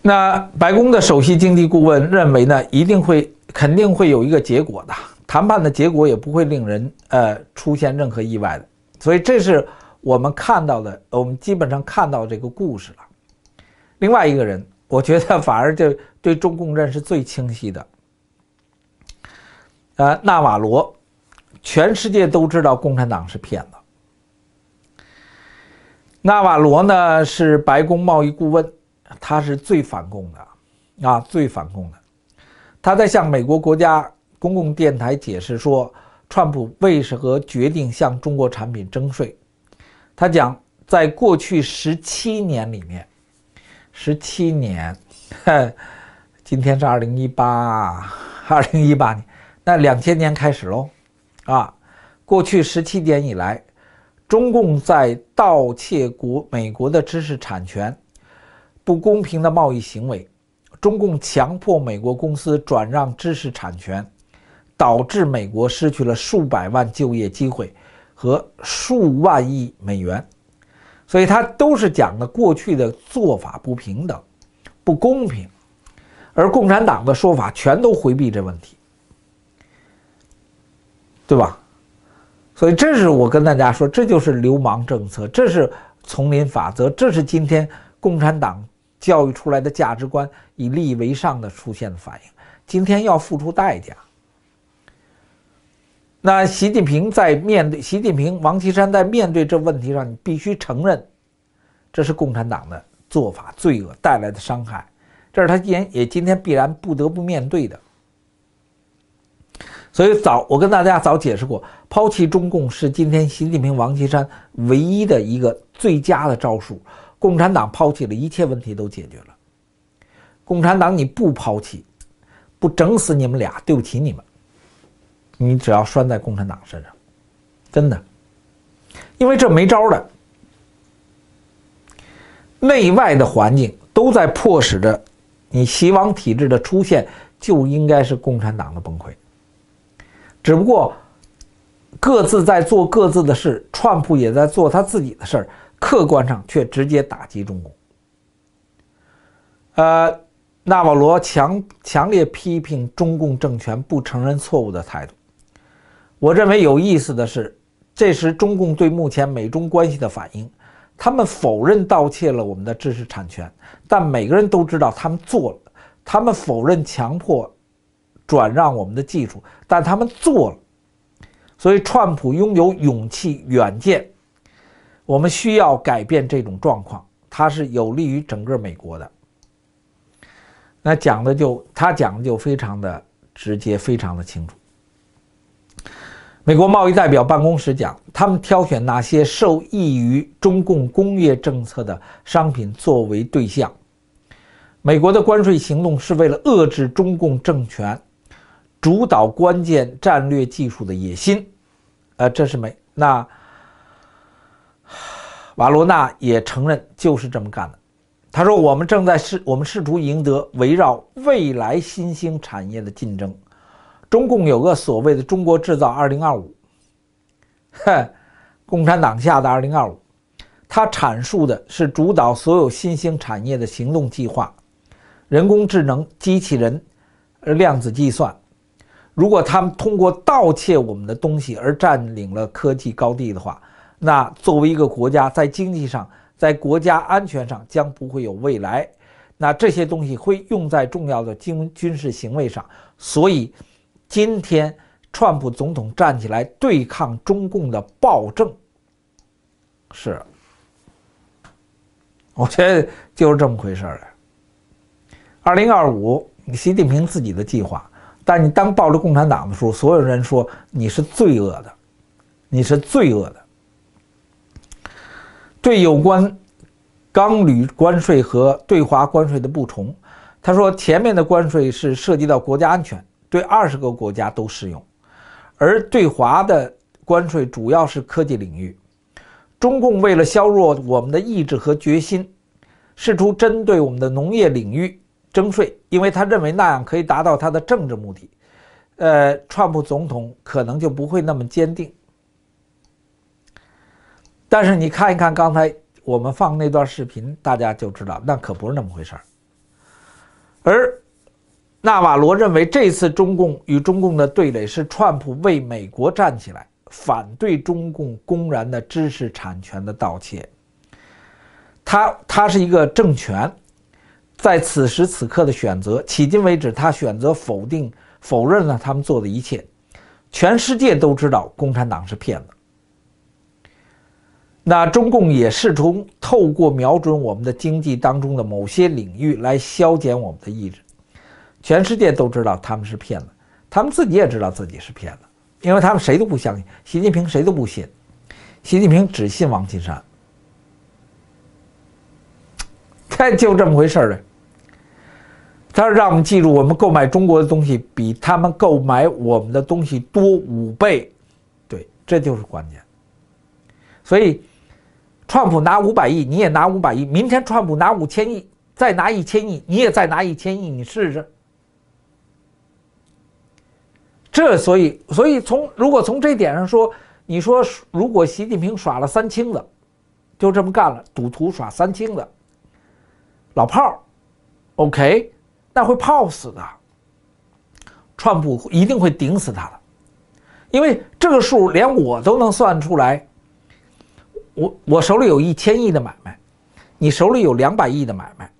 那白宫的首席经济顾问认为呢，一定会肯定会有一个结果的，谈判的结果也不会令人呃出现任何意外的。所以这是我们看到的，我们基本上看到这个故事了。另外一个人，我觉得反而就对中共认识最清晰的。呃，纳瓦罗，全世界都知道共产党是骗子。纳瓦罗呢是白宫贸易顾问，他是最反共的，啊，最反共的。他在向美国国家公共电台解释说，川普为什么决定向中国产品征税。他讲，在过去十七年里面，十七年，[LAUGHS] 今天是二零一八，二零一八年。那两千年开始喽，啊，过去十七年以来，中共在盗窃国美国的知识产权，不公平的贸易行为，中共强迫美国公司转让知识产权，导致美国失去了数百万就业机会和数万亿美元。所以，他都是讲的过去的做法不平等、不公平，而共产党的说法全都回避这问题。对吧？所以这是我跟大家说，这就是流氓政策，这是丛林法则，这是今天共产党教育出来的价值观以利益为上的出现的反应。今天要付出代价。那习近平在面对习近平、王岐山在面对这问题上，你必须承认，这是共产党的做法，罪恶带来的伤害，这是他今也今天必然不得不面对的。所以早，我跟大家早解释过，抛弃中共是今天习近平、王岐山唯一的一个最佳的招数。共产党抛弃了，一切问题都解决了。共产党你不抛弃，不整死你们俩，对不起你们。你只要拴在共产党身上，真的，因为这没招的。内外的环境都在迫使着，你希王体制的出现就应该是共产党的崩溃。只不过，各自在做各自的事，川普也在做他自己的事儿，客观上却直接打击中共。呃，纳瓦罗强强烈批评中共政权不承认错误的态度。我认为有意思的是，这是中共对目前美中关系的反应。他们否认盗窃了我们的知识产权，但每个人都知道他们做了。他们否认强迫。转让我们的技术，但他们做了，所以川普拥有勇气、远见。我们需要改变这种状况，它是有利于整个美国的。那讲的就他讲的就非常的直接，非常的清楚。美国贸易代表办公室讲，他们挑选那些受益于中共工业政策的商品作为对象，美国的关税行动是为了遏制中共政权。主导关键战略技术的野心，呃，这是没那瓦罗纳也承认就是这么干的。他说：“我们正在试，我们试图赢得围绕未来新兴产业的竞争。”中共有个所谓的“中国制造二零二五”，哼，共产党下的二零二五，他阐述的是主导所有新兴产业的行动计划，人工智能、机器人、量子计算。如果他们通过盗窃我们的东西而占领了科技高地的话，那作为一个国家，在经济上、在国家安全上将不会有未来。那这些东西会用在重要的军军事行为上，所以今天，川普总统站起来对抗中共的暴政，是，我觉得就是这么回事儿。二零二五，习近平自己的计划。但你当抱着共产党的时候，所有人说你是罪恶的，你是罪恶的。对有关钢铝关税和对华关税的不同，他说前面的关税是涉及到国家安全，对二十个国家都适用，而对华的关税主要是科技领域。中共为了削弱我们的意志和决心，试图针对我们的农业领域。征税，因为他认为那样可以达到他的政治目的。呃，川普总统可能就不会那么坚定。但是你看一看刚才我们放那段视频，大家就知道那可不是那么回事儿。而纳瓦罗认为，这次中共与中共的对垒是川普为美国站起来，反对中共公然的知识产权的盗窃。他他是一个政权。在此时此刻的选择，迄今为止，他选择否定、否认了他们做的一切。全世界都知道共产党是骗子，那中共也试图透过瞄准我们的经济当中的某些领域来削减我们的意志。全世界都知道他们是骗子，他们自己也知道自己是骗子，因为他们谁都不相信习近平，谁都不信，习近平只信王岐山。他 [LAUGHS] 就这么回事儿他让我们记住，我们购买中国的东西比他们购买我们的东西多五倍，对，这就是关键。所以，川普拿五百亿，你也拿五百亿；明天川普拿五千亿，再拿一千亿，你也再拿一千亿，你试试。这所以，所以从如果从这点上说，你说如果习近平耍了三清子，就这么干了，赌徒耍三清子，老炮儿，OK。那会泡死的，川普一定会顶死他的，因为这个数连我都能算出来。我我手里有一千亿的买卖，你手里有两百亿的买卖，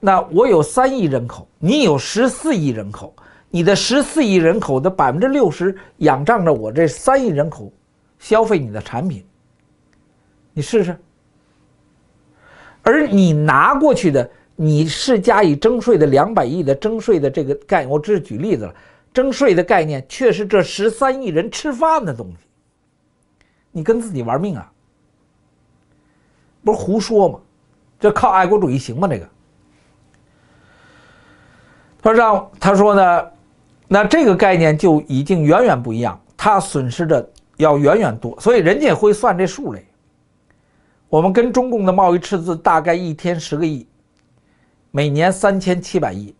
那我有三亿人口，你有十四亿人口，你的十四亿人口的百分之六十仰仗着我这三亿人口消费你的产品，你试试。而你拿过去的。你是加以征税的两百亿的征税的这个概念，我只是举例子了，征税的概念却是这十三亿人吃饭的东西。你跟自己玩命啊，不是胡说吗？这靠爱国主义行吗？这个，他让他说呢，那这个概念就已经远远不一样，他损失的要远远多，所以人家也会算这数嘞。我们跟中共的贸易赤字大概一天十个亿。每年三千七百亿。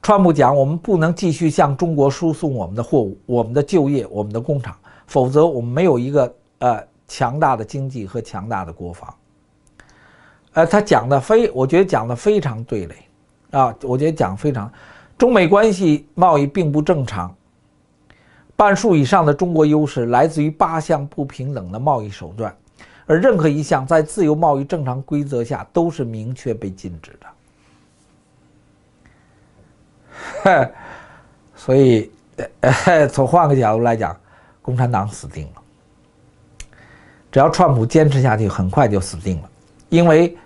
川普讲，我们不能继续向中国输送我们的货物、我们的就业、我们的工厂，否则我们没有一个呃强大的经济和强大的国防。呃，他讲的非，我觉得讲的非常对嘞，啊，我觉得讲非常。中美关系贸易并不正常，半数以上的中国优势来自于八项不平等的贸易手段。而任何一项在自由贸易正常规则下都是明确被禁止的，[LAUGHS] 所以从换个角度来讲，共产党死定了。只要川普坚持下去，很快就死定了，因为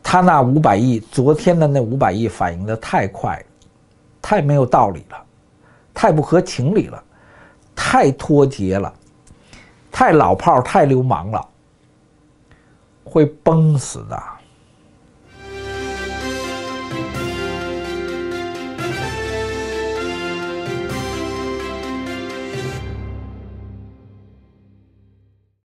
他那五百亿昨天的那五百亿反应的太快，太没有道理了，太不合情理了，太脱节了。太老炮太流氓了，会崩死的。